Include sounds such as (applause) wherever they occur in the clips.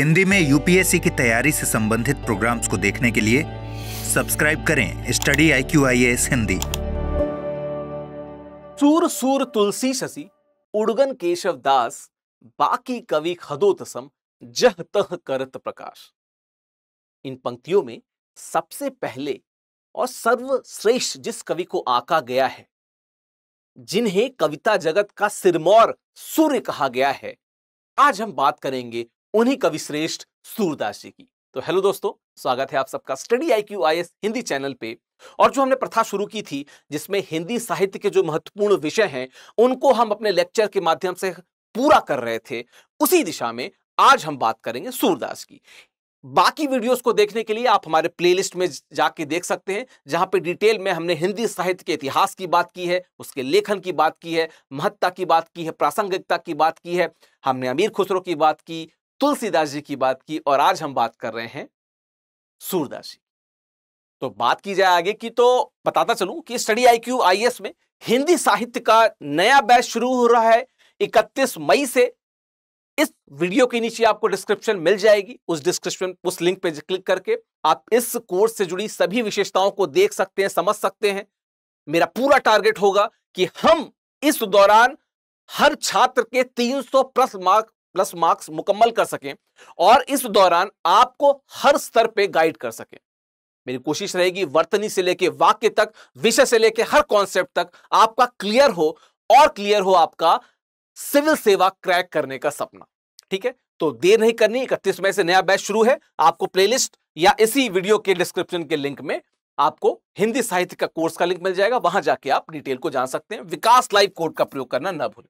हिंदी में यूपीएससी की तैयारी से संबंधित प्रोग्राम्स को देखने के लिए सब्सक्राइब करें study I Q I S Hindi Sur Sur तुलसी शशि उड़गन केशव दास बाकी कवि खदोतसम जह तह करत प्रकाश इन पंक्तियों में सबसे पहले और सर्वश्रेष्ठ जिस कवि को आका गया है जिन्हें कविता जगत का सिरमौर सूर्य कहा गया है आज हम बात करेंगे उन्हीं कवि श्रेष्ठ सूरदास जी की तो हेलो दोस्तों स्वागत है आप सबका study I Q I S Hindi channel पे और जो हमने प्रथा शुरू की थी जिसमें हिंदी साहित्य के जो महत्वपूर्ण विषय हैं उनको हम अपने लेक्चर के माध्यम से पूरा कर रहे थे उसी दिशा में आज हम बात करेंगे सूरदास की बाकी वीडियोस को देखने के लिए आप हमारे प्लेलिस्ट में जाके देख सकते हैं जहां पे डिटेल में हमने हिंदी साहित्य के इतिहास की बात की है उसके लेखन की बात की है महत्ता की बात की है प्रासंगिकता की बात की है हमने अमीर खुसरो की बात की तुलसीदास जी की बात की और आज हम बात कर रहे हैं सूरदास जी तो बात की जाए आगे की तो बताता चलूं कि स्टडी आई क्यू में हिंदी साहित्य का नया बैच शुरू हो रहा है 31 मई से इस वीडियो के नीचे आपको डिस्क्रिप्शन मिल जाएगी उस डिस्क्रिप्शन उस लिंक पे क्लिक करके आप इस कोर्स से जुड़ी सभी विशेषताओं को देख सकते हैं समझ सकते हैं मेरा पूरा टारगेट होगा कि हम इस दौरान हर छात्र के 300 प्लस मार्क प्लस मार्क्स मुकम्मल कर सकें और इस दौरान आपको हर स्तर पे गाइड कर सकें मेरी कोशिश रहेगी वर्तनी से लेके वाक्य तक विषय से लेके हर कॉन्सेप्ट तक आपका क्लियर हो और क्लियर हो आपका सिविल सेवा क्रैक करने का सपना ठीक है तो देर नहीं करनी इकतीस मई से नया बैच शुरू है आपको प्लेलिस्ट या इसी वीडियो के डिस्क्रिप्शन के लिंक में आपको हिंदी साहित्य का कोर्स का लिंक मिल जाएगा वहां जाके आप डिटेल को जान सकते हैं विकास लाइव कोड का प्रयोग करना ना भूलें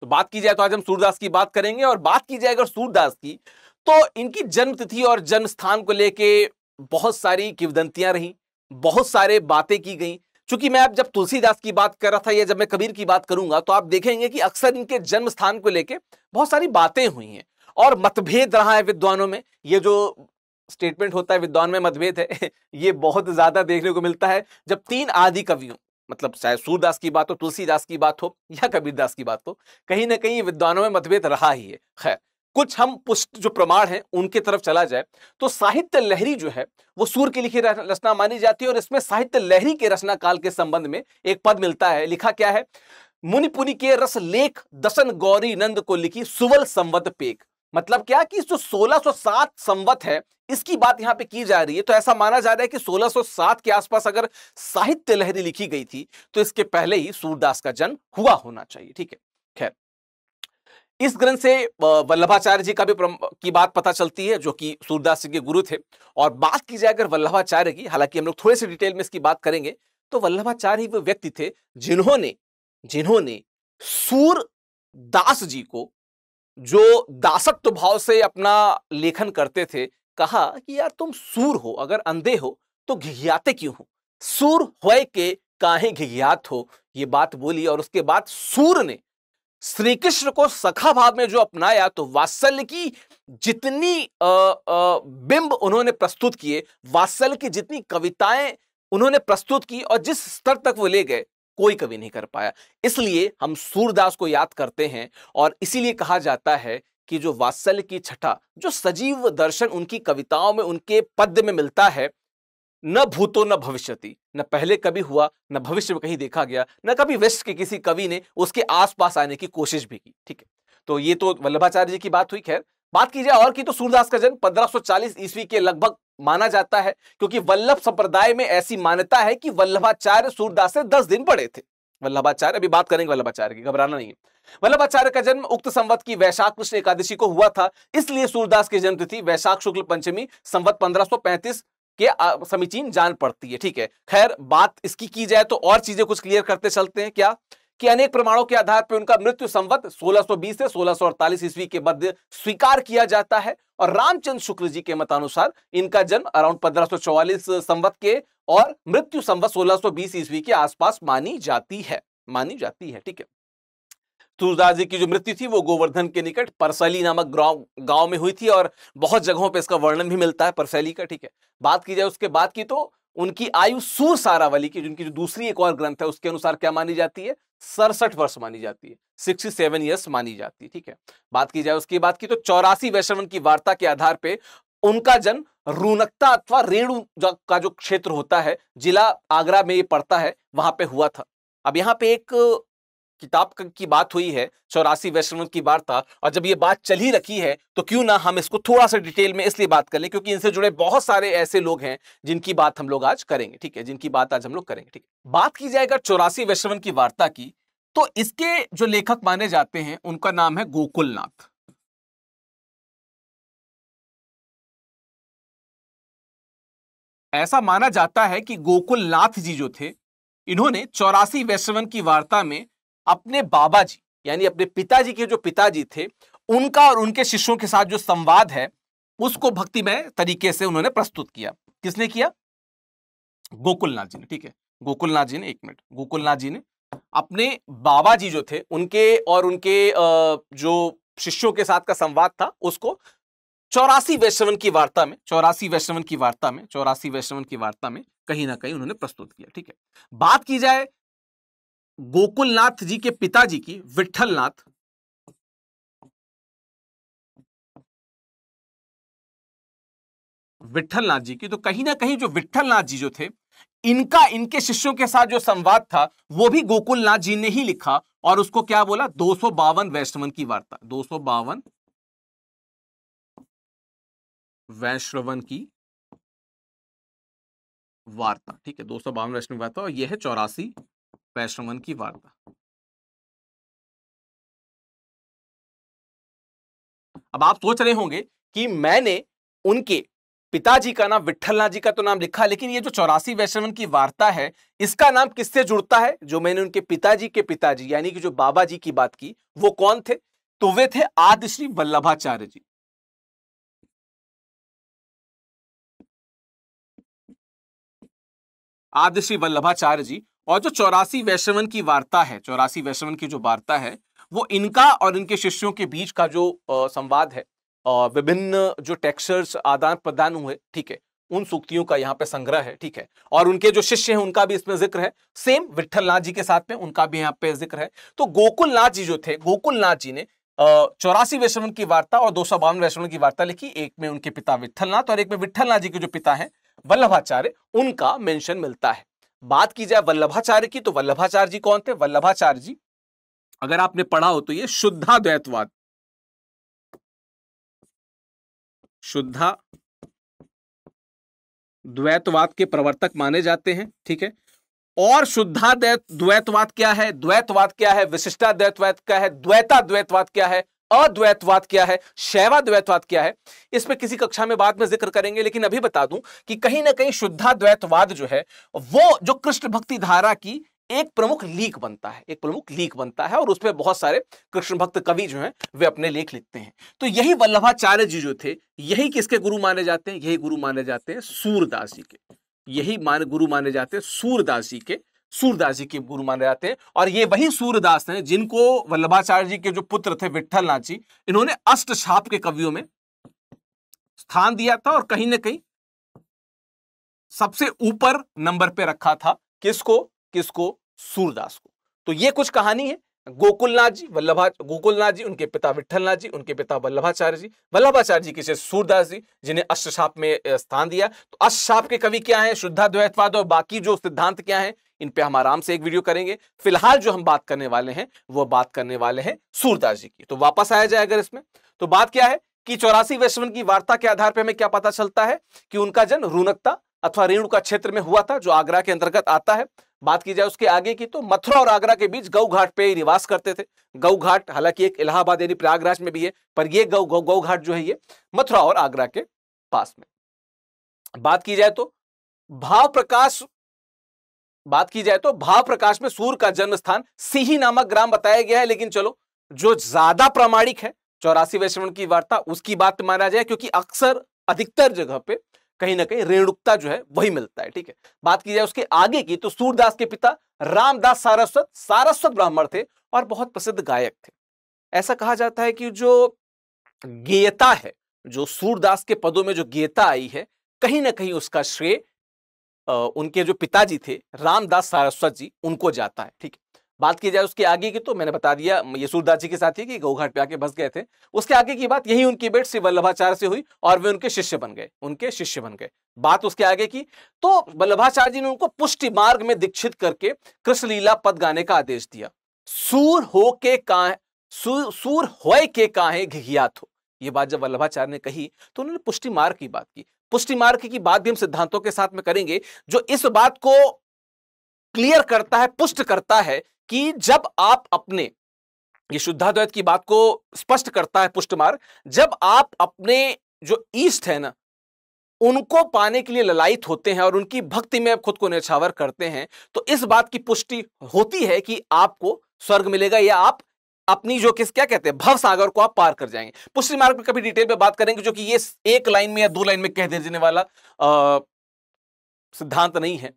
तो बात की जाए तो आज हम सूरदास की बात करेंगे और बात की जाए अगर सूरदास की तो इनकी जन्म तिथि और जन्म स्थान को लेके बहुत सारी किवदंतियां रही बहुत सारे बातें की गई क्योंकि मैं अब जब तुलसीदास की बात कर रहा था या जब मैं कबीर की बात करूंगा तो आप देखेंगे कि अक्सर इनके जन्म स्थान को लेके बहुत सारी बातें हुई हैं और मतभेद रहा है विद्वानों में ये जो स्टेटमेंट होता है विद्वान में मतभेद है (laughs) ये बहुत ज्यादा देखने को मिलता है जब तीन आदि कवियों मतलब चाहे सूरदास की बात हो तुलसीदास की बात हो या कबीरदास की बात हो कहीं ना कहीं विद्वानों में मतभेद रहा ही है खैर कुछ हम पुष्ट जो प्रमाण हैं उनके तरफ चला जाए तो साहित्य लहरी जो है वो सूर की लिखी रचना मानी जाती है और इसमें साहित्य लहरी के रचना काल के संबंध में एक पद मिलता है लिखा क्या है मुनिपुनि के रस लेख दसन गौरी नंद को लिखी सुवल संवत पेक मतलब क्या कि जो 1607 संवत है इसकी बात यहाँ पे की जा रही है तो ऐसा माना जा रहा है कि 1607 के आसपास अगर साहित्य लहरी लिखी गई थी तो इसके पहले ही सूरदास का जन्म हुआ होना चाहिए ठीक है खैर इस ग्रंथ से वल्लभाचार्य जी का भी की बात पता चलती है जो कि सूरदास जी के गुरु थे और बात की जाए अगर वल्लभाचार्य की हालांकि हम लोग थोड़े से डिटेल में इसकी बात करेंगे तो वल्लभाचार्य वो व्यक्ति थे जिन्होंने जिन्होंने सूरदास जी को जो दासत्व भाव से अपना लेखन करते थे कहा कि यार तुम सूर हो अगर अंधे हो तो घिघियाते क्यों हो सूर हो के काहे घिघियात हो ये बात बोली और उसके बाद सूर ने श्री कृष्ण को सखा भाव में जो अपनाया तो वात्सल्य की जितनी बिंब उन्होंने प्रस्तुत किए वात्सल्य की जितनी कविताएं उन्होंने प्रस्तुत की और जिस स्तर तक वो ले गए कोई कवि नहीं कर पाया इसलिए हम सूरदास को याद करते हैं और इसीलिए कहा जाता है कि जो वात्सल्य की छठा जो सजीव दर्शन उनकी कविताओं में उनके पद्य में मिलता है न भूतो न भविष्यति न पहले कभी हुआ न भविष्य में कहीं देखा गया न कभी विश्व के किसी कवि ने उसके आसपास आने की कोशिश भी की ठीक है तो ये तो वल्लभाचार्य जी की बात हुई खैर बात की जाए और की तो सूरदास का जन्म 1540 ईस्वी के लगभग माना जाता है क्योंकि वल्लभ संप्रदाय में ऐसी मान्यता है कि वल्लभाचार्य सूरदास से दस दिन बड़े थे वल्लभाचार्य अभी बात करेंगे वल्लभाचार्य की घबराना नहीं है वल्लभाचार्य का जन्म उक्त संवत की वैशाख कृष्ण एकादशी को हुआ था इसलिए सूरदास की जन्मतिथि वैशाख शुक्ल पंचमी संवत पंद्रह के समीचीन जान पड़ती है ठीक है खैर बात इसकी की जाए तो और चीजें कुछ क्लियर करते चलते हैं क्या कि अनेक प्रमाणों के आधार पर उनका मृत्यु संवत 1620 से 1648 ईस्वी के मध्य स्वीकार किया जाता है और रामचंद्र शुक्ल जी के मतानुसार इनका जन्म अराउंड 1544 संवत के और मृत्यु संवत 1620 ईस्वी के आसपास मानी जाती है मानी जाती है ठीक है तुलदास जी की जो मृत्यु थी वो गोवर्धन के निकट परसैली नामक गांव में हुई थी और बहुत जगहों पर इसका वर्णन भी मिलता है परसैली का ठीक है बात की जाए उसके बाद की तो उनकी आयु सूर सारावली की जिनकी जो दूसरी एक और ग्रंथ है उसके अनुसार क्या मानी जाती है सड़सठ वर्ष मानी जाती है सिक्सटी सेवन ईयर्स मानी जाती है ठीक है बात की जाए उसकी बात की तो चौरासी वैश्रवन की वार्ता के आधार पर उनका जन्म रूनकता अथवा रेणु का जो क्षेत्र होता है जिला आगरा में ये पड़ता है वहां पे हुआ था अब यहाँ पे एक किताब की बात हुई है चौरासी वैष्णव की वार्ता और जब ये बात चल ही रखी है तो क्यों ना हम इसको थोड़ा सा डिटेल में इसलिए बात कर लें क्योंकि इनसे जुड़े बहुत सारे ऐसे लोग हैं जिनकी बात हम लोग आज करेंगे ठीक है जिनकी बात आज हम लोग करेंगे ठीक है बात की जाएगा चौरासी वैष्णव की वार्ता की तो इसके जो लेखक माने जाते हैं उनका नाम है गोकुलनाथ ऐसा माना जाता है कि गोकुलनाथ जी जो थे इन्होंने चौरासी वैश्रवन की वार्ता में अपने बाबा जी यानी अपने पिताजी के जो पिताजी थे उनका और उनके शिष्यों के साथ जो संवाद है उसको भक्तिमय तरीके से उन्होंने प्रस्तुत किया किसने किया गोकुलनाथ जी ने ठीक है गोकुलनाथ जी ने एक मिनट गोकुलनाथ जी ने अपने बाबा जी जो थे उनके और उनके जो शिष्यों के साथ का संवाद था उसको चौरासी वैष्णवन की वार्ता में चौरासी वैष्णवन की वार्ता में चौरासी वैष्णवन की वार्ता में कहीं ना कहीं उन्होंने प्रस्तुत किया ठीक है बात की जाए गोकुलनाथ जी के पिताजी की विठलनाथ विठलनाथ जी की तो कहीं ना कहीं जो विठलनाथ जी जो थे इनका इनके शिष्यों के साथ जो संवाद था वो भी गोकुलनाथ जी ने ही लिखा और उसको क्या बोला दो सौ बावन वैष्णवन की वार्ता दो सौ बावन वैश्रवन की वार्ता ठीक है दो सौ बावन वैष्णव वार्ता और यह है चौरासी वैश्रमन की वार्ता अब आप सोच रहे होंगे कि मैंने उनके पिताजी का नाम विठलनाथ जी का तो नाम लिखा लेकिन ये जो चौरासी वैष्णवन की वार्ता है इसका नाम किससे जुड़ता है जो मैंने उनके पिताजी के पिताजी यानी कि जो बाबा जी की बात की वो कौन थे तो वे थे आदि श्री वल्लभाचार्य जी आदि श्री वल्लभाचार्य जी और जो चौरासी वैश्यवन की वार्ता है चौरासी वैश्यवन की जो वार्ता है वो इनका और इनके शिष्यों के बीच का जो संवाद है विभिन्न जो टेक्सचर्स आदान प्रदान हुए ठीक है उन सूक्तियों का यहाँ पे संग्रह है ठीक है और उनके जो शिष्य हैं उनका भी इसमें जिक्र है सेम विठलनाथ जी के साथ में उनका भी यहाँ पे जिक्र है तो गोकुलनाथ जी जो थे गोकुलनाथ जी ने चौरासी वैश्रवन की वार्ता और दो सौ बावन वैष्णवन की वार्ता लिखी एक में उनके पिता विठलनाथ और एक में विठलनाथ जी के जो पिता है वल्लभाचार्य उनका मेंशन मिलता है बात की जाए वल्लभाचार्य की तो वल्लभाचार्य जी कौन थे वल्लभाचार्य जी अगर आपने पढ़ा हो तो ये शुद्धा द्वैतवाद शुद्धा द्वैतवाद के प्रवर्तक माने जाते हैं ठीक है और शुद्धा द्वैतवाद क्या है द्वैतवाद क्या है विशिष्टा द्वैतवाद क्या है द्वैता द्वैतवाद क्या है अद्वैतवाद क्या है शैवाद्वैतवाद क्या है इस पर किसी कक्षा में बाद में जिक्र करेंगे लेकिन अभी बता दूं कि कहीं ना कहीं शुद्धाद्वैतवाद जो है वो जो कृष्ण भक्ति धारा की एक प्रमुख लीक बनता है एक प्रमुख लीक बनता है और उसमें बहुत सारे कृष्ण भक्त कवि जो हैं वे अपने लेख लिखते हैं तो यही वल्लभाचार्य जी जो थे यही किसके गुरु माने जाते हैं यही गुरु माने जाते हैं सूरदास जी के यही माने गुरु माने जाते हैं सूरदास जी के सूरदास जी के गुरु माने जाते हैं और ये वही सूरदास हैं जिनको वल्लभाचार्य जी के जो पुत्र थे विठल नाची इन्होंने अष्ट छाप के कवियों में स्थान दिया था और कहीं ना कहीं सबसे ऊपर नंबर पे रखा था किसको किसको सूरदास को तो ये कुछ कहानी है गोकुलनाथ जी वल्लभा गोकुलनाथ जी उनके पिता विठलनाथ जी उनके पिता वल्लभाचार्य जी वल्लभाचार्य जी किसे सूरदास जी जिन्हें अष्टशाप में स्थान दिया तो अष्टशाप के कवि क्या है शुद्धा द्वैतवाद और बाकी जो सिद्धांत क्या है इन पे हम आराम से एक वीडियो करेंगे फिलहाल जो हम बात करने वाले हैं वो बात करने वाले हैं सूरदास जी की तो वापस आया जाए अगर इसमें तो बात क्या है कि चौरासी वैश्वन की वार्ता के आधार पर हमें क्या पता चलता है कि उनका जन्म रूनकता अथवा रेणु का क्षेत्र में हुआ था जो आगरा के अंतर्गत आता है बात की जाए उसके आगे की तो मथुरा और आगरा के बीच गौ घाट पे ही निवास करते थे गौ घाट हालांकि एक इलाहाबाद यानी प्रयागराज में भी है पर ये गौ गौ गौ घाट जो है ये मथुरा और आगरा के पास में बात की जाए तो भाव प्रकाश बात की जाए तो भाव प्रकाश में सूर्य का जन्म स्थान सिही नामक ग्राम बताया गया है लेकिन चलो जो ज्यादा प्रामाणिक है चौरासी वैश्रवण की वार्ता उसकी बात माना जाए क्योंकि अक्सर अधिकतर जगह पे कहीं ना कहीं रेणुकता जो है वही मिलता है ठीक है बात की जाए उसके आगे की तो सूरदास के पिता रामदास सारस्वत सारस्वत ब्राह्मण थे और बहुत प्रसिद्ध गायक थे ऐसा कहा जाता है कि जो गेयता है जो सूरदास के पदों में जो गेयता आई है कहीं ना कहीं उसका श्रेय उनके जो पिताजी थे रामदास सारस्वत जी उनको जाता है ठीक है बात की जाए उसके आगे की तो मैंने बता दिया यसूरदास जी के साथ ही कि गौघाट पे आके बस गए थे उसके आगे की बात यही उनकी बेट श्री वल्लभाचार्य से हुई और वे उनके शिष्य बन गए उनके शिष्य बन गए बात उसके आगे की तो वल्लभाचार्य जी ने उनको पुष्टि मार्ग में दीक्षित करके कृष्ण लीला पद गाने का आदेश दिया सूर हो के का सूर, हो के काहे घिघियात हो ये बात जब वल्लभाचार्य ने कही तो उन्होंने पुष्टि मार्ग की बात की पुष्टि मार्ग की बात भी हम सिद्धांतों के साथ में करेंगे जो इस बात को क्लियर करता है पुष्ट करता है कि जब आप अपने ये शुद्धाद्वैत की बात को स्पष्ट करता है पुष्टमार जब आप अपने जो ईस्ट है ना उनको पाने के लिए ललायित होते हैं और उनकी भक्ति में खुद को निछावर करते हैं तो इस बात की पुष्टि होती है कि आपको स्वर्ग मिलेगा या आप अपनी जो किस क्या कहते हैं भव सागर को आप पार कर जाएंगे पुष्टि मार्ग पर कभी डिटेल में बात करेंगे जो कि ये एक लाइन में या दो लाइन में कह देने वाला सिद्धांत नहीं है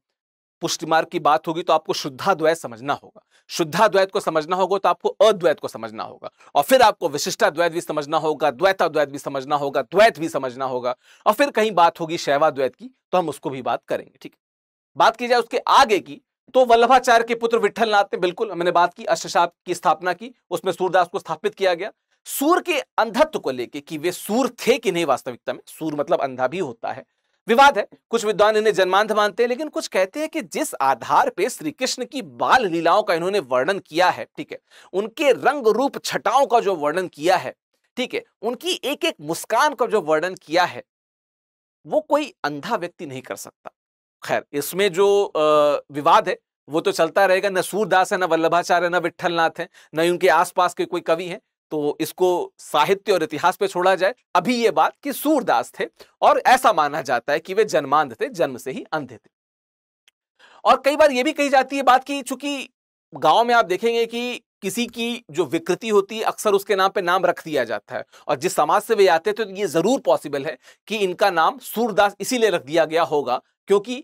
पुष्टि मार्ग की बात होगी तो आपको शुद्धाद्वैत समझना होगा शुद्धाद्वैत को समझना होगा तो आपको अद्वैत को समझना होगा और फिर आपको विशिष्टाद्वैत भी समझना होगा द्वैताद्वैत भी समझना होगा द्वैत भी समझना होगा और फिर कहीं बात होगी शैवाद्वैत की तो हम उसको भी बात करेंगे ठीक है बात की जाए उसके आगे की तो वल्लभाचार्य के पुत्र विठलनाथ ने बिल्कुल मैंने बात की अष्टशाप की स्थापना की उसमें सूरदास को स्थापित किया गया सूर के अंधत्व को लेके कि वे सूर थे कि नहीं वास्तविकता में सूर मतलब अंधा भी होता है विवाद है कुछ विद्वान इन्हें जन्मांध मानते हैं लेकिन कुछ कहते हैं कि जिस आधार पे श्री कृष्ण की बाल लीलाओं का इन्होंने वर्णन किया है ठीक है उनके रंग रूप छटाओं का जो वर्णन किया है ठीक है उनकी एक एक मुस्कान का जो वर्णन किया है वो कोई अंधा व्यक्ति नहीं कर सकता खैर इसमें जो विवाद है वो तो चलता रहेगा न सूरदास है न वल्लभाचार्य न विठलनाथ है न उनके आसपास के कोई कवि हैं तो इसको साहित्य और इतिहास पे छोड़ा जाए अभी ये बात कि सूरदास थे और ऐसा माना जाता है कि वे जन्मांध थे जन्म से ही अंधे थे और कई बार ये भी कही जाती है बात कि चूंकि गांव में आप देखेंगे कि किसी की जो विकृति होती है अक्सर उसके नाम पे नाम रख दिया जाता है और जिस समाज से वे आते थे तो ये जरूर पॉसिबल है कि इनका नाम सूरदास इसीलिए रख दिया गया होगा क्योंकि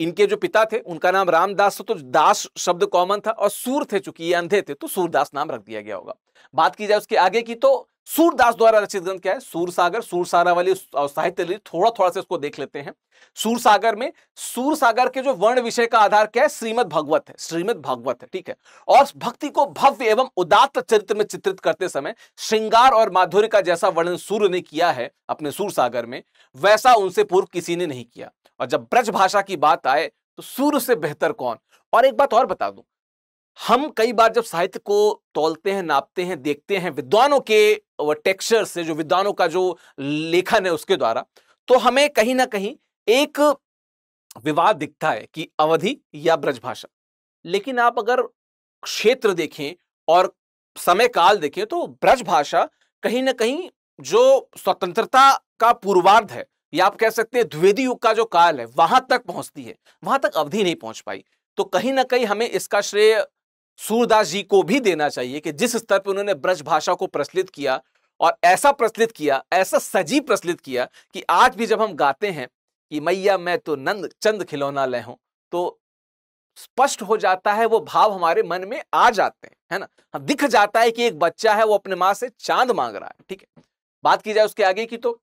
इनके जो पिता थे उनका नाम रामदास था तो दास शब्द कॉमन था और सूर थे चूंकि ये अंधे थे तो सूरदास नाम रख दिया गया होगा बात की जाए उसके आगे की तो सूरदास द्वारा रचित ग्रंथ क्या है सूरसागर सूरसारा वाली साहित्य थोड़ा थोड़ा से इसको देख लेते हैं सूरसागर में सूरसागर के जो वर्ण विषय का आधार क्या है श्रीमद भगवत है श्रीमद भगवत है ठीक है और भक्ति को भव्य एवं उदात्त चरित्र में चित्रित करते समय श्रृंगार और माधुर्य का जैसा वर्णन सूर्य ने किया है अपने सूरसागर में वैसा उनसे पूर्व किसी ने नहीं किया और जब ब्रज भाषा की बात आए तो सूर्य से बेहतर कौन और एक बात और बता दूं हम कई बार जब साहित्य को तोलते हैं नापते हैं देखते हैं विद्वानों के टेक्सचर से जो विद्वानों का जो लेखन है उसके द्वारा तो हमें कहीं ना कहीं एक विवाद दिखता है कि अवधि या ब्रजभाषा लेकिन आप अगर क्षेत्र देखें और समय काल देखें तो ब्रजभाषा कहीं ना कहीं जो स्वतंत्रता का पूर्वार्ध है या आप कह सकते हैं द्विवेदी युग का जो काल है वहां तक पहुंचती है वहां तक अवधि नहीं पहुंच पाई तो कहीं ना कहीं हमें इसका श्रेय सूरदास जी को भी देना चाहिए कि जिस स्तर पर उन्होंने ब्रज भाषा को प्रचलित किया और ऐसा प्रचलित किया ऐसा सजीव प्रचलित किया कि आज भी जब हम गाते हैं कि मैया मैं तो नंद चंद खिलौना ले हूं तो स्पष्ट हो जाता है वो भाव हमारे मन में आ जाते हैं है ना हम हाँ, दिख जाता है कि एक बच्चा है वो अपने माँ से चांद मांग रहा है ठीक है बात की जाए उसके आगे की तो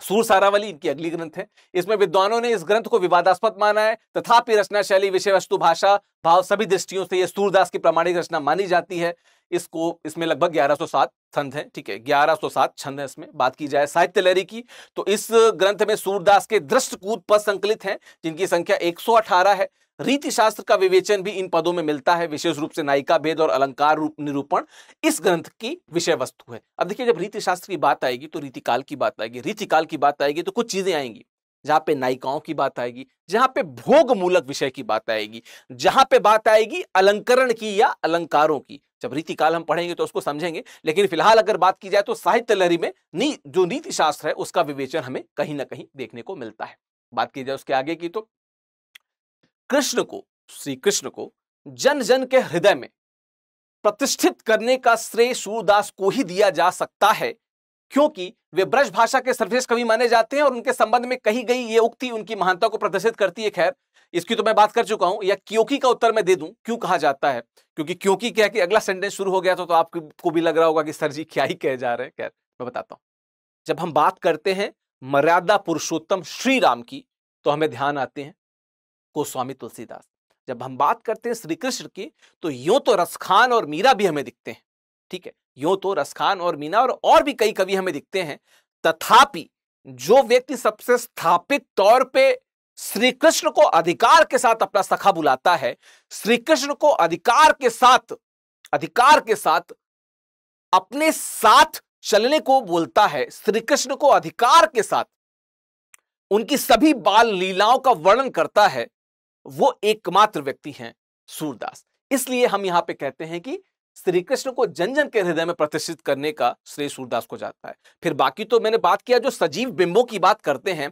सूर सारावली इनकी अगली ग्रंथ है इसमें विद्वानों ने इस ग्रंथ को विवादास्पद माना है तथापि रचना शैली विषय वस्तु भाषा भाव सभी दृष्टियों से यह सूरदास की प्रामाणिक रचना मानी जाती है इसको इसमें लगभग 1107 छंद है ठीक है ग्यारह सौ सात छंद है इसमें बात की जाए साहित्य लहरी की तो इस ग्रंथ में सूरदास के दृष्टकूद पद संकलित हैं जिनकी संख्या 118 है रीति शास्त्र का विवेचन भी इन पदों में मिलता है विशेष रूप से नायिका भेद और अलंकार रूप निरूपण इस ग्रंथ की विषय वस्तु है अब देखिए जब रीति शास्त्र की बात आएगी तो रीतिकाल की बात आएगी रीतिकाल की बात आएगी तो कुछ चीजें आएंगी जहां पे नायिकाओं की बात आएगी जहां पे भोग मूलक विषय की बात आएगी जहां पे बात आएगी अलंकरण की या अलंकारों की जब रीति काल हम पढ़ेंगे तो उसको समझेंगे लेकिन फिलहाल अगर बात की जाए तो साहित्य लहरी में नी, जो नीति शास्त्र है उसका विवेचन हमें कहीं ना कहीं देखने को मिलता है बात की जाए उसके आगे की तो कृष्ण को श्री कृष्ण को जन जन के हृदय में प्रतिष्ठित करने का श्रेय सूरदास को ही दिया जा सकता है क्योंकि वे ब्रज भाषा के सर्वश्रेष्ठ कवि माने जाते हैं और उनके संबंध में कही गई ये उक्ति उनकी महानता को प्रदर्शित करती है खैर इसकी तो मैं बात कर चुका हूं या क्योंकि का उत्तर मैं दे दूं क्यों कहा जाता है क्योंकि क्योंकि क्या कि अगला सेंटेंस शुरू हो गया तो, तो आपको भी लग रहा होगा कि सर जी क्या ही कहे जा रहे हैं खैर मैं बताता हूं जब हम बात करते हैं मर्यादा पुरुषोत्तम श्री राम की तो हमें ध्यान आते हैं गोस्वामी तुलसीदास जब हम बात करते हैं श्री कृष्ण की तो यूं तो रसखान और मीरा भी हमें दिखते हैं ठीक है यो तो रसखान और मीना और और भी कई कवि हमें दिखते हैं तथापि जो व्यक्ति सबसे स्थापित तौर पे श्री कृष्ण को अधिकार के साथ अपना सखा बुलाता है श्री कृष्ण को अधिकार के साथ अधिकार के साथ अपने साथ चलने को बोलता है श्री कृष्ण को अधिकार के साथ उनकी सभी बाल लीलाओं का वर्णन करता है वो एकमात्र व्यक्ति हैं सूरदास इसलिए हम यहां पे कहते हैं कि श्री कृष्ण को जन जन के हृदय में प्रतिष्ठित करने का श्रेय सूरदास को जाता है फिर बाकी तो मैंने बात किया जो सजीव बिंबों की बात करते हैं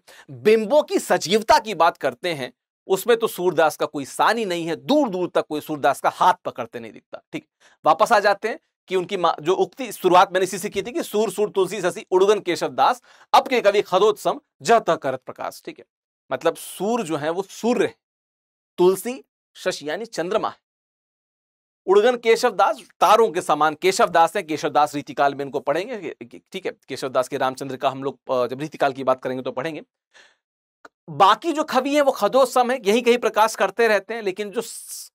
बिंबों की सजीवता की बात करते हैं उसमें तो सूरदास का कोई सानी ही नहीं है दूर दूर तक कोई सूरदास का हाथ पकड़ते नहीं दिखता ठीक वापस आ जाते हैं कि उनकी जो उक्ति शुरुआत मैंने इसी से की थी कि सूर सूर तुलसी ससी उड़गन केशव दास अब के कवि खदोत्सम जहता करत प्रकाश ठीक है मतलब सूर जो है वो सूर्य तुलसी शशि यानी चंद्रमा है उड़गन केशव दास तारों के समान केशव दास है केशव दास रीतिकाल में इनको पढ़ेंगे ठीक है केशव दास के रामचंद्र का हम लोग जब रीतिकाल की बात करेंगे तो पढ़ेंगे बाकी जो कवि है वो खदो सम है यही कहीं प्रकाश करते रहते हैं लेकिन जो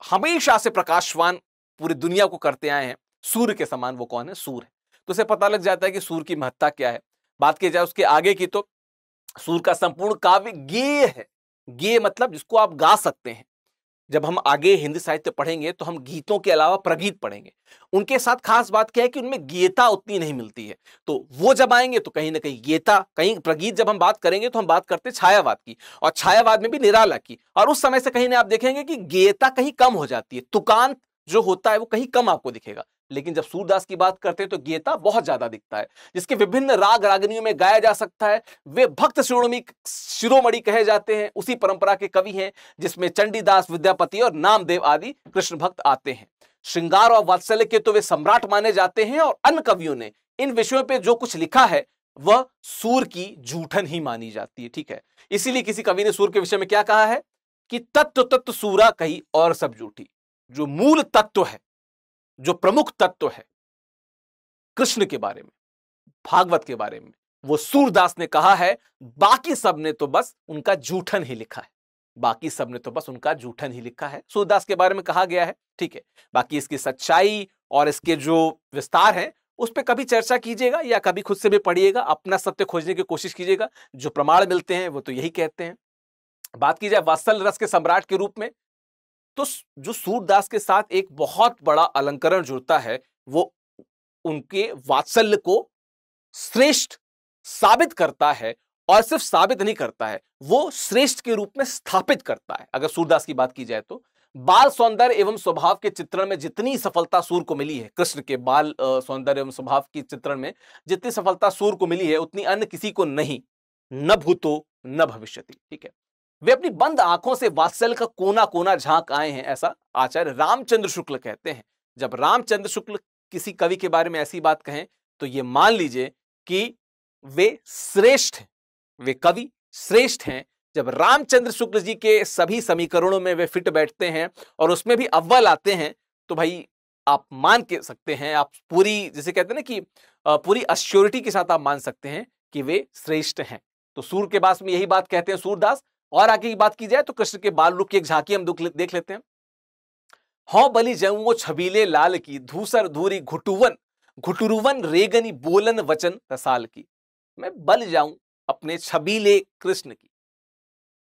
हमेशा से प्रकाशवान पूरी दुनिया को करते आए हैं सूर्य के समान वो कौन है सूर है तो उसे पता लग जाता है कि सूर्य की महत्ता क्या है बात की जाए उसके आगे की तो सूर्य का संपूर्ण काव्य गेय है गेय मतलब जिसको आप गा सकते हैं जब हम आगे हिंदी साहित्य पढ़ेंगे तो हम गीतों के अलावा प्रगीत पढ़ेंगे उनके साथ खास बात क्या है कि उनमें गीता उतनी नहीं मिलती है तो वो जब आएंगे तो कहीं ना कहीं गीता कहीं प्रगीत जब हम बात करेंगे तो हम बात करते छायावाद की और छायावाद में भी निराला की और उस समय से कहीं ना आप देखेंगे कि गीता कहीं कम हो जाती है तुकांत जो होता है वो कहीं कम आपको दिखेगा लेकिन जब सूरदास की बात करते हैं तो गीता बहुत ज्यादा दिखता है जिसके विभिन्न राग रागनियों में गाया जा सकता है वे भक्त शिरोमणि शिरोमणि कहे जाते हैं उसी परंपरा के कवि हैं जिसमें चंडीदास विद्यापति और नामदेव आदि कृष्ण भक्त आते हैं श्रृंगार और वात्सल्य के तो वे सम्राट माने जाते हैं और अन्य कवियों ने इन विषयों पर जो कुछ लिखा है वह सूर की जूठन ही मानी जाती है ठीक है इसीलिए किसी कवि ने सूर के विषय में क्या कहा है कि तत्व तत्व सूरा कही और सब जूठी जो मूल तत्व है जो प्रमुख तत्व है कृष्ण के बारे में भागवत के बारे में वो सूरदास ने कहा है बाकी सब ने तो बस उनका जूठन ही लिखा है बाकी सब ने तो बस उनका जूठन ही लिखा है सूरदास के बारे में कहा गया है ठीक है बाकी इसकी सच्चाई और इसके जो विस्तार है उस पर कभी चर्चा कीजिएगा या कभी खुद से भी पढ़िएगा अपना सत्य खोजने की कोशिश कीजिएगा जो प्रमाण मिलते हैं वो तो यही कहते हैं बात की जाए वात्सल रस के सम्राट के रूप में तो जो सूरदास के साथ एक बहुत बड़ा अलंकरण जुड़ता है वो उनके वात्सल्य को श्रेष्ठ साबित करता है और सिर्फ साबित नहीं करता है वो श्रेष्ठ के रूप में स्थापित करता है अगर सूरदास की बात की जाए तो बाल सौंदर्य एवं स्वभाव के चित्रण में जितनी सफलता सूर को मिली है कृष्ण के बाल सौंदर्य एवं स्वभाव के चित्रण में जितनी सफलता सूर को मिली है उतनी अन्य किसी को नहीं न भूतो न भविष्य ठीक है वे अपनी बंद आंखों से वात्सल का कोना कोना झांक आए हैं ऐसा आचार्य रामचंद्र शुक्ल कहते हैं जब रामचंद्र शुक्ल किसी कवि के बारे में ऐसी बात कहें तो ये मान लीजिए कि वे श्रेष्ठ वे कवि श्रेष्ठ हैं जब रामचंद्र शुक्ल जी के सभी समीकरणों में वे फिट बैठते हैं और उसमें भी अव्वल आते हैं तो भाई आप मान के सकते हैं आप पूरी जैसे कहते हैं ना कि पूरी अश्योरिटी के साथ आप मान सकते हैं कि वे श्रेष्ठ हैं तो सूर के पास में यही बात कहते हैं सूरदास और आगे की बात की जाए तो कृष्ण के बाल रूप की एक झांकी हम देख लेते हैं हौ बलि जमुओ छबीले लाल की धूसर धूरी घुटुवन घुटुरुवन रेगनी बोलन वचन रसाल की मैं बल जाऊं अपने छबीले कृष्ण की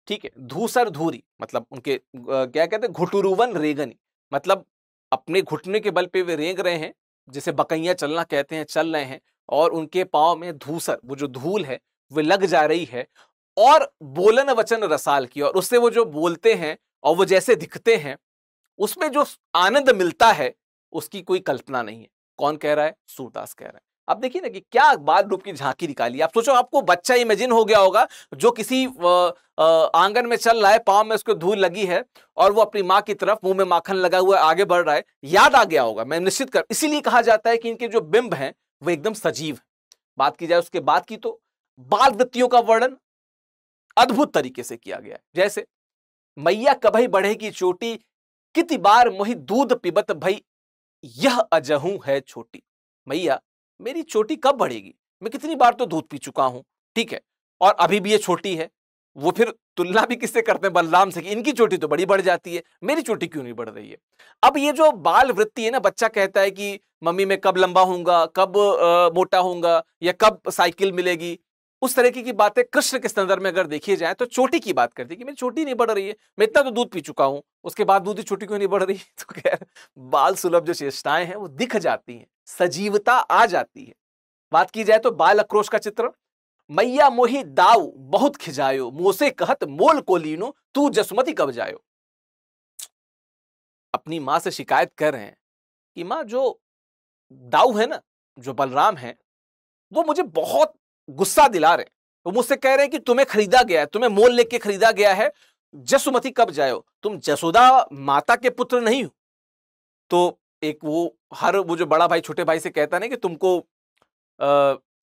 ठीक है धूसर धूरी मतलब उनके क्या कहते हैं घुटुरुवन रेगनी मतलब अपने घुटने के बल पे वे रेंग रहे हैं जिसे बकैया चलना कहते हैं चल रहे हैं और उनके पाव में धूसर वो जो धूल है वे लग जा रही है और बोलन वचन रसाल की और उससे वो जो बोलते हैं और वो जैसे दिखते हैं उसमें जो आनंद मिलता है उसकी कोई कल्पना नहीं है कौन कह रहा है सूरदास कह रहा है आप देखिए ना कि क्या बाल रूप की झांकी निकाली आप सोचो आपको बच्चा इमेजिन हो गया होगा जो किसी आंगन में चल रहा है पाँव में उसको धूल लगी है और वो अपनी माँ की तरफ मुंह में माखन लगा हुआ आगे बढ़ रहा है याद आ गया होगा मैं निश्चित कर इसीलिए कहा जाता है कि इनके जो बिंब हैं वो एकदम सजीव है बात की जाए उसके बाद की तो बाल वृत्तियों का वर्णन अद्भुत तरीके से किया गया जैसे मैया कभी बढ़ेगी चोटी किति बार मोहित दूध पिबत भई यह अजहू है छोटी मैया मेरी चोटी कब बढ़ेगी मैं कितनी बार तो दूध पी चुका हूं ठीक है और अभी भी ये छोटी है वो फिर तुलना भी किससे करते हैं बलराम से कि इनकी चोटी तो बड़ी बढ़ जाती है मेरी चोटी क्यों नहीं बढ़ रही है अब ये जो बाल वृत्ति है ना बच्चा कहता है कि मम्मी मैं कब लंबा होऊंगा कब आ, मोटा होऊंगा या कब साइकिल मिलेगी उस तरीके की बातें कृष्ण के संदर्भ में अगर देखी जाए तो चोटी की बात करती है कि मेरी छोटी नहीं बढ़ रही है मैं इतना तो दूध पी चुका हूं उसके बाद दूध की क्यों नहीं बढ़ रही (laughs) तो खैर बाल सुलभ जो चेष्टाएं हैं वो दिख जाती हैं सजीवता आ जाती है बात की जाए तो बाल आक्रोश का चित्र मैया मोहि दाऊ बहुत खिजायो मोसे कहत मोल को लीनो तू जसमती कब जायो अपनी मां से शिकायत कर रहे हैं कि मां जो दाऊ है ना जो बलराम है वो मुझे बहुत गुस्सा दिला रहे वो मुझसे कह रहे हैं कि तुम्हें खरीदा गया है तुम्हें मोल लेके खरीदा गया है जसुमती कब जायो तुम जसोदा माता के पुत्र नहीं हो तो एक वो हर वो जो बड़ा भाई छोटे भाई से कहता नहीं कि तुमको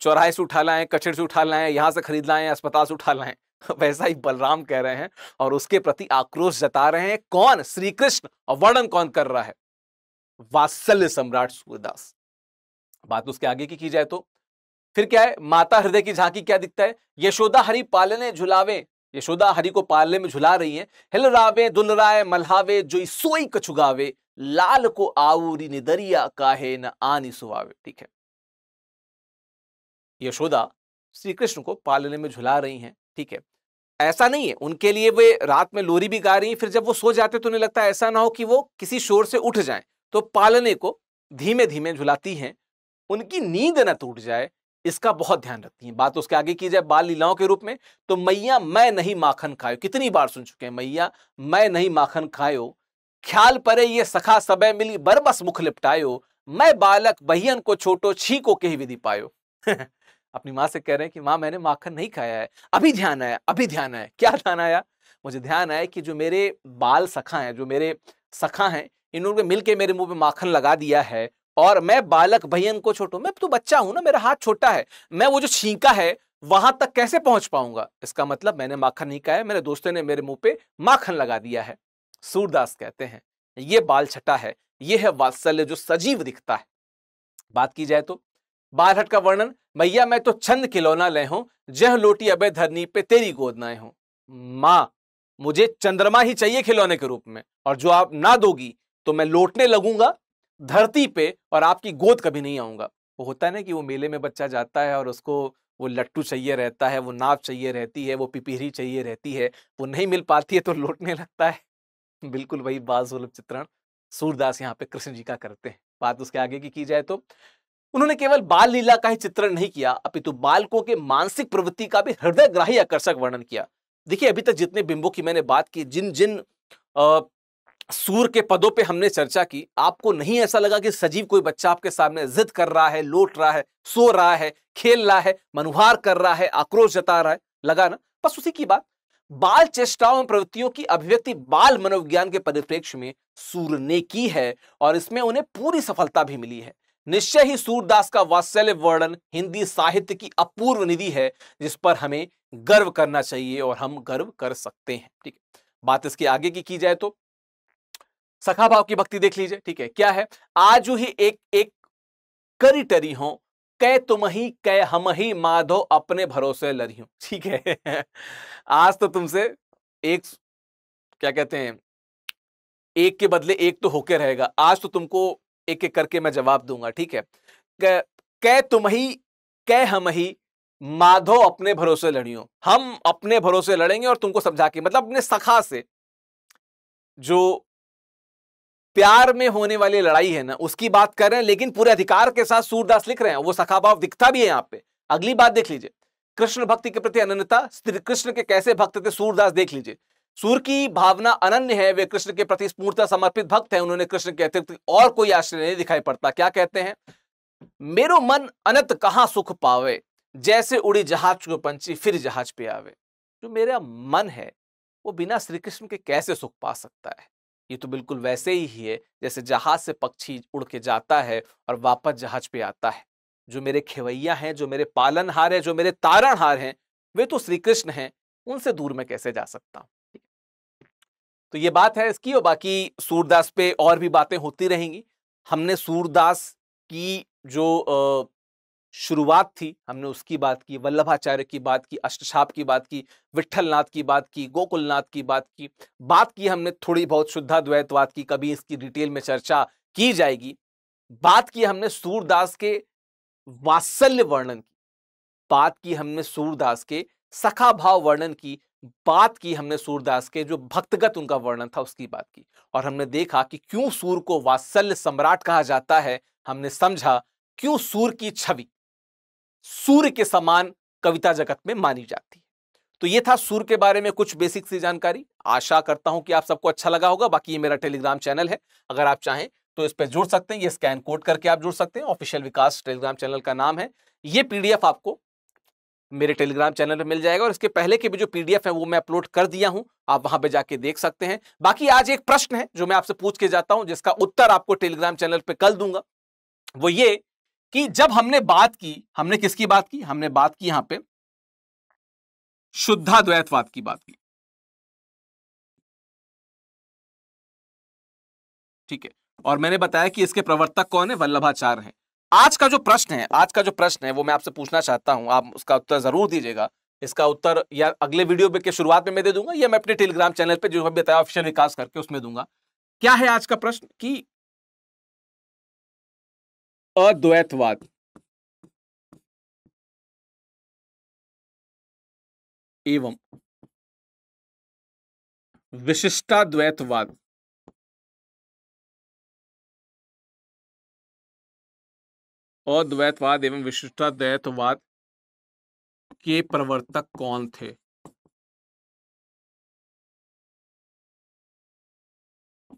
चौराहे से उठा लाएं कचड़ से उठा लाएं यहां से खरीद लाएं अस्पताल से उठा लाएं (laughs) वैसा ही बलराम कह रहे हैं और उसके प्रति आक्रोश जता रहे हैं कौन श्री कृष्ण और वर्णन कौन कर रहा है वात्सल्य सम्राट सूर्यदास बात उसके आगे की की जाए तो फिर क्या है माता हृदय की झांकी क्या दिखता है यशोदा हरि पालने झुलावे यशोदा हरि को पालने में झुला रही है हिलरावे दुलराए मल्हावे जो सोई कछुगावे लाल को आऊरी निदरिया काहे न आनी सुहावे ठीक है यशोदा श्री कृष्ण को पालने में झुला रही हैं ठीक है ऐसा नहीं है उनके लिए वे रात में लोरी भी गा रही फिर जब वो सो जाते तो उन्हें लगता है ऐसा ना हो कि वो किसी शोर से उठ जाए तो पालने को धीमे धीमे झुलाती हैं उनकी नींद न टूट जाए इसका बहुत ध्यान रखती हैं बात उसके आगे की जाए बाल लीलाओं के रूप में तो मैया मैं नहीं माखन खायो कितनी बार सुन चुके हैं मैया मैं नहीं माखन खायो ख्याल परे ये सखा सब मिली बरबस मुख लिपटायो मैं बालक बहियन को छोटो छी को कही विधि पायो (laughs) अपनी माँ से कह रहे हैं कि माँ मैंने माखन नहीं खाया है अभी ध्यान आया अभी ध्यान आया क्या ध्यान आया मुझे ध्यान आया कि जो मेरे बाल सखा हैं जो मेरे सखा हैं इन्होंने मिल के मेरे मुंह पे माखन लगा दिया है और मैं बालक भयन को छोटू मैं तो बच्चा हूं ना मेरा हाथ छोटा है मैं वो जो छींका है वहां तक कैसे पहुंच पाऊंगा इसका मतलब मैंने माखन नहीं कहा है मेरे दोस्तों ने मेरे मुंह पे माखन लगा दिया है सूरदास कहते हैं ये बाल छटा है ये है वात्सल्य जो सजीव दिखता है बात की जाए तो बालहट का वर्णन भैया मैं तो छंद खिलौना ले हूं जह लोटी अबे धरनी पे तेरी गोद नाए हूं माँ मुझे चंद्रमा ही चाहिए खिलौने के रूप में और जो आप ना दोगी तो मैं लौटने लगूंगा धरती पे और आपकी गोद कभी नहीं आऊंगा वो होता है ना कि वो मेले में बच्चा जाता है और उसको वो लट्टू चाहिए रहता है वो नाव चाहिए रहती है वो पिपीहरी चाहिए रहती है वो नहीं मिल पाती है तो लौटने लगता है बिल्कुल वही बाल सुलभ चित्रण सूरदास यहाँ पे कृष्ण जी का करते हैं बात उसके आगे की की जाए तो उन्होंने केवल बाल लीला का ही चित्रण नहीं किया अपितु बालकों के मानसिक प्रवृत्ति का भी हृदय ग्राही आकर्षक वर्णन किया देखिए अभी तक जितने बिंबों की मैंने बात की जिन जिन सूर के पदों पे हमने चर्चा की आपको नहीं ऐसा लगा कि सजीव कोई बच्चा आपके सामने जिद कर रहा है लोट रहा है सो रहा है खेल रहा है मनुहार कर रहा है आक्रोश जता रहा है लगा ना बस उसी की बात बाल चेष्टाओं में प्रवृत्तियों की अभिव्यक्ति बाल मनोविज्ञान के परिप्रेक्ष्य में सूर ने की है और इसमें उन्हें पूरी सफलता भी मिली है निश्चय ही सूरदास का वात्सल्य वर्णन हिंदी साहित्य की अपूर्व निधि है जिस पर हमें गर्व करना चाहिए और हम गर्व कर सकते हैं ठीक है बात इसके आगे की की जाए तो सखा भाव की भक्ति देख लीजिए ठीक है क्या है आज ही एक एक करी टरी हो कै तुम ही कह हम ही माधो अपने भरोसे लड़ी ठीक है आज तो तुमसे एक क्या कहते हैं एक के बदले एक तो होके रहेगा आज तो तुमको एक एक करके मैं जवाब दूंगा ठीक है कह कै तुम ही कै हम ही माधो अपने भरोसे लड़ियों हम अपने भरोसे लड़ेंगे और तुमको समझा के मतलब अपने सखा से जो प्यार में होने वाली लड़ाई है ना उसकी बात कर रहे हैं लेकिन पूरे अधिकार के साथ सूरदास लिख रहे हैं वो सखाभाव दिखता भी है यहाँ पे अगली बात देख लीजिए कृष्ण भक्ति के प्रति अनन्यता कृष्ण के कैसे भक्त थे सूरदास देख लीजिए सूर की भावना अनन्य है वे कृष्ण के प्रति स्पूर्ता समर्पित भक्त है उन्होंने कृष्ण के अतिरिक्त और कोई आश्रय नहीं दिखाई पड़ता क्या कहते हैं मेरो मन अनंत कहाँ सुख पावे जैसे उड़ी जहाज को पंची फिर जहाज पे आवे जो मेरा मन है वो बिना श्री कृष्ण के कैसे सुख पा सकता है ये तो बिल्कुल वैसे ही है जैसे जहाज से पक्षी उड़ के जाता है और वापस जहाज पे आता है जो मेरे खेवैया हैं जो मेरे पालनहार हैं जो मेरे तारणहार हैं वे तो श्री कृष्ण हैं उनसे दूर मैं कैसे जा सकता हूँ तो ये बात है इसकी और बाकी सूरदास पे और भी बातें होती रहेंगी हमने सूरदास की जो शुरुआत थी हमने उसकी बात की वल्लभाचार्य की बात की अष्टछाप की बात की विठलनाथ की बात की गोकुलनाथ की बात की बात की हमने थोड़ी बहुत शुद्धा द्वैतवाद की कभी इसकी डिटेल में चर्चा की जाएगी बात की हमने सूरदास के वात्सल्य वर्णन की बात की हमने सूरदास के सखा भाव वर्णन की बात की हमने सूरदास के जो भक्तगत उनका वर्णन था उसकी बात की और हमने देखा कि क्यों सूर को वात्सल्य सम्राट कहा जाता है हमने समझा क्यों सूर की छवि सूर्य के समान कविता जगत में मानी जाती है तो ये था सूर्य के बारे में कुछ बेसिक सी जानकारी आशा करता हूं कि आप सबको अच्छा लगा होगा बाकी ये मेरा टेलीग्राम चैनल है अगर आप चाहें तो इस पर जुड़ सकते हैं ये स्कैन कोड करके आप जुड़ सकते हैं ऑफिशियल विकास टेलीग्राम चैनल का नाम है ये पीडीएफ आपको मेरे टेलीग्राम चैनल पर मिल जाएगा और इसके पहले के भी जो पीडीएफ है वो मैं अपलोड कर दिया हूं आप वहां पे जाके देख सकते हैं बाकी आज एक प्रश्न है जो मैं आपसे पूछ के जाता हूं जिसका उत्तर आपको टेलीग्राम चैनल पे कल दूंगा वो ये कि जब हमने बात की हमने किसकी बात की हमने बात की यहां पे शुद्धा द्वैतवाद की बात की ठीक है और मैंने बताया कि इसके प्रवर्तक कौन है वल्लभाचार्य हैं आज का जो प्रश्न है आज का जो प्रश्न है वो मैं आपसे पूछना चाहता हूं आप उसका उत्तर जरूर दीजिएगा इसका उत्तर या अगले वीडियो के शुरुआत में मैं दे दूंगा या मैं अपने टेलीग्राम चैनल पर जो भी बताया ऑफिशियल विकास करके उसमें दूंगा क्या है आज का प्रश्न कि अद्वैतवाद एवं विशिष्टाद्वैतवाद अद्वैतवाद एवं विशिष्टाद्वैतवाद के प्रवर्तक कौन थे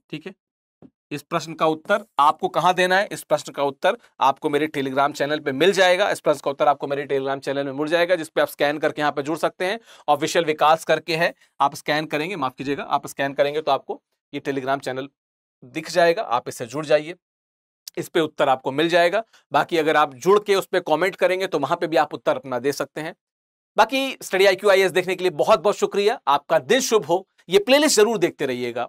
ठीक है इस प्रश्न का उत्तर आपको कहाँ देना है इस प्रश्न का उत्तर आपको मेरे टेलीग्राम चैनल पे मिल जाएगा इस प्रश्न का उत्तर आपको मेरे टेलीग्राम चैनल में मिल जाएगा जिसपे आप स्कैन करके यहाँ पे जुड़ सकते हैं ऑफिशियल विकास करके है आप स्कैन करेंगे माफ कीजिएगा आप स्कैन करेंगे तो आपको ये टेलीग्राम चैनल दिख जाएगा आप इससे जुड़ जाइए इस पे उत्तर आपको मिल जाएगा बाकी अगर आप जुड़ के उस पर कॉमेंट करेंगे तो वहां पर भी आप उत्तर अपना दे सकते हैं बाकी study I Q I S देखने के लिए बहुत बहुत शुक्रिया आपका दिन शुभ हो ये प्लेलिस्ट जरूर देखते रहिएगा